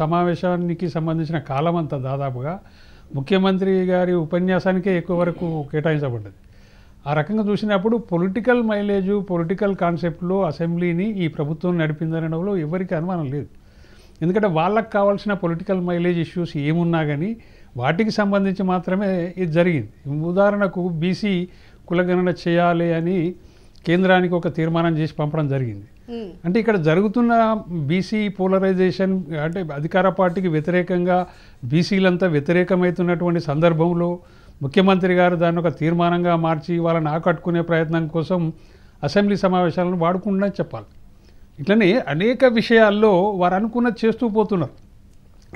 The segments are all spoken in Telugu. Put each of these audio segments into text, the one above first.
సమావేశానికి సంబంధించిన కాలం అంతా దాదాపుగా ముఖ్యమంత్రి గారి ఉపన్యాసానికే ఎక్కువ వరకు కేటాయించబడ్డది ఆ రకంగా చూసినప్పుడు పొలిటికల్ మైలేజు పొలిటికల్ కాన్సెప్ట్లో అసెంబ్లీని ఈ ప్రభుత్వం నడిపిందనడంలో ఎవరికి అనుమానం లేదు ఎందుకంటే వాళ్ళకు కావాల్సిన పొలిటికల్ మైలేజ్ ఇష్యూస్ ఏమున్నా కానీ వాటికి సంబంధించి మాత్రమే ఇది జరిగింది ఉదాహరణకు బీసీ కులగణన చేయాలి అని కేంద్రానికి ఒక తీర్మానం చేసి పంపడం జరిగింది అంటే ఇక్కడ జరుగుతున్న బీసీ పోలరైజేషన్ అంటే అధికార పార్టీకి వ్యతిరేకంగా బీసీలంతా వ్యతిరేకమవుతున్నటువంటి సందర్భంలో ముఖ్యమంత్రి గారు దాన్ని ఒక తీర్మానంగా మార్చి వాళ్ళని ఆకట్టుకునే ప్రయత్నం కోసం అసెంబ్లీ సమావేశాలను వాడుకుండా చెప్పాలి ఇట్లనే అనేక విషయాల్లో వారు అనుకున్నది చేస్తూ పోతున్నారు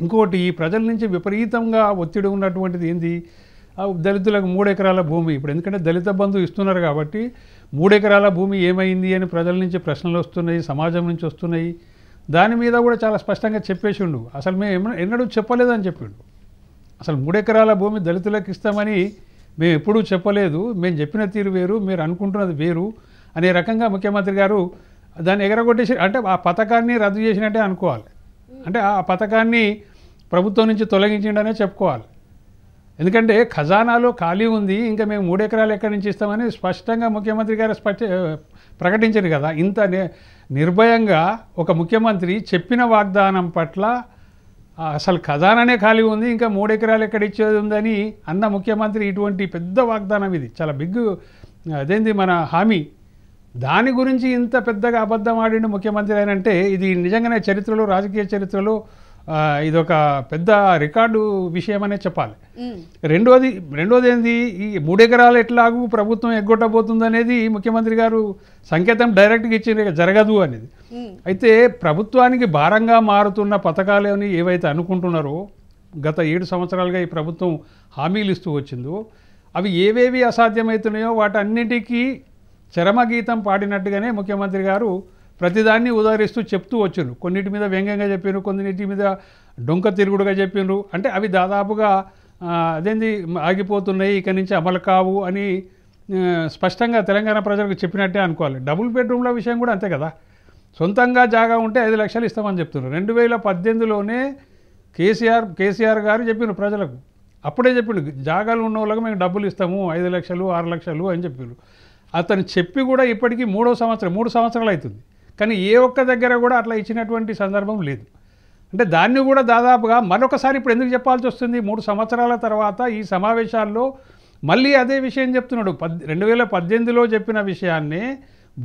ఇంకోటి ప్రజల నుంచి విపరీతంగా ఒత్తిడి ఉన్నటువంటిది ఏంది దళితులకు మూడు ఎకరాల భూమి ఇప్పుడు ఎందుకంటే దళిత బంధువు ఇస్తున్నారు కాబట్టి మూడు ఎకరాల భూమి ఏమైంది అని ప్రజల నుంచి ప్రశ్నలు వస్తున్నాయి సమాజం నుంచి వస్తున్నాయి దాని మీద కూడా చాలా స్పష్టంగా చెప్పేసిండు అసలు మేము ఎన్నడూ చెప్పలేదని చెప్పిండు అసలు మూడు ఎకరాల భూమి దళితులకు ఇస్తామని మేము ఎప్పుడూ చెప్పలేదు మేము చెప్పిన తీరు వేరు మీరు అనుకుంటున్నది వేరు అనే రకంగా ముఖ్యమంత్రి గారు దాన్ని ఎగరగొట్టేసి అంటే ఆ పథకాన్ని రద్దు చేసినట్టే అనుకోవాలి అంటే ఆ పథకాన్ని ప్రభుత్వం నుంచి తొలగించిండనే చెప్పుకోవాలి ఎందుకంటే ఖజానాలో ఖాళీ ఉంది ఇంకా మేము మూడెకరాలు ఎక్కడి నుంచి ఇస్తామని స్పష్టంగా ముఖ్యమంత్రి గారు స్పష్ట ప్రకటించారు కదా ఇంత నిర్భయంగా ఒక ముఖ్యమంత్రి చెప్పిన వాగ్దానం పట్ల అసలు ఖజానానే ఖాళీ ఉంది ఇంకా మూడెకరాలు ఎక్కడ ఇచ్చేది ఉందని అన్న ముఖ్యమంత్రి ఇటువంటి పెద్ద వాగ్దానం ఇది చాలా బిగ్ అదేంది మన హామీ దాని గురించి ఇంత పెద్దగా అబద్ధం ఆడిన ముఖ్యమంత్రి అంటే ఇది నిజంగానే చరిత్రలో రాజకీయ చరిత్రలో ఇదొక పెద్ద రికార్డు విషయమనే చెప్పాలి రెండోది రెండోది ఏంది ఈ మూడెకరాలు ఎట్లాగూ ప్రభుత్వం ఎగ్గొట్టబోతుంది అనేది ముఖ్యమంత్రి గారు సంకేతం డైరెక్ట్గా ఇచ్చిన జరగదు అనేది అయితే ప్రభుత్వానికి భారంగా మారుతున్న పథకాలని ఏవైతే అనుకుంటున్నారో గత ఏడు సంవత్సరాలుగా ఈ ప్రభుత్వం హామీలు ఇస్తూ వచ్చిందో అవి ఏవేవి అసాధ్యమవుతున్నాయో వాటన్నిటికీ చరమగీతం పాడినట్టుగానే ముఖ్యమంత్రి గారు ప్రతిదాన్ని ఉదాహరిస్తూ చెప్తూ వచ్చారు కొన్నిటి మీద వ్యంగ్యంగా చెప్పారు కొన్నిటి మీద డొంక తిరుగుడుగా చెప్పినారు అంటే అవి దాదాపుగా అదేంది ఆగిపోతున్నాయి ఇక్కడ నుంచి అమలు కావు అని స్పష్టంగా తెలంగాణ ప్రజలకు చెప్పినట్టే అనుకోవాలి డబుల్ బెడ్రూమ్ల విషయం కూడా అంతే కదా సొంతంగా జాగా ఉంటే ఐదు లక్షలు ఇస్తామని చెప్తున్నారు రెండు వేల పద్దెనిమిదిలోనే కేసీఆర్ కేసీఆర్ గారు చెప్పినారు ప్రజలకు అప్పుడే చెప్పిండు జాగాలు ఉన్న వాళ్ళకి మేము డబ్బులు ఇస్తాము ఐదు లక్షలు ఆరు లక్షలు అని చెప్పారు అతను చెప్పి కూడా ఇప్పటికీ మూడో సంవత్సరం మూడు సంవత్సరాలు అవుతుంది కానీ ఏ ఒక్క దగ్గర కూడా అట్లా ఇచ్చినటువంటి సందర్భం లేదు అంటే దాన్ని కూడా దాదాపుగా మరొకసారి ఇప్పుడు ఎందుకు చెప్పాల్సి వస్తుంది మూడు సంవత్సరాల తర్వాత ఈ సమావేశాల్లో మళ్ళీ అదే విషయం చెప్తున్నాడు పద్ రెండు వేల పద్దెనిమిదిలో చెప్పిన విషయాన్ని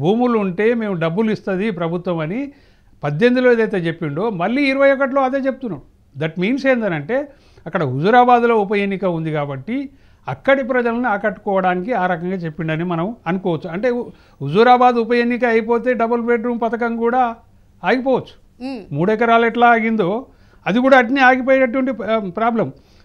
భూములు ఉంటే మేము డబ్బులు ఇస్తుంది ప్రభుత్వం అని పద్దెనిమిదిలో ఏదైతే చెప్పిండో మళ్ళీ ఇరవై ఒకటిలో అదే చెప్తున్నాడు దట్ మీన్స్ ఏంటంటే అక్కడ హుజురాబాద్లో ఉప ఎన్నిక ఉంది కాబట్టి అక్కడి ప్రజలను ఆకట్టుకోవడానికి ఆ రకంగా చెప్పిండని మనం అనుకోవచ్చు అంటే హుజూరాబాద్ ఉప ఎన్నిక అయిపోతే డబుల్ బెడ్రూమ్ పథకం కూడా ఆగిపోవచ్చు మూడెకరాలు ఎట్లా ఆగిందో అది కూడా అట్నే ఆగిపోయేటటువంటి ప్రాబ్లం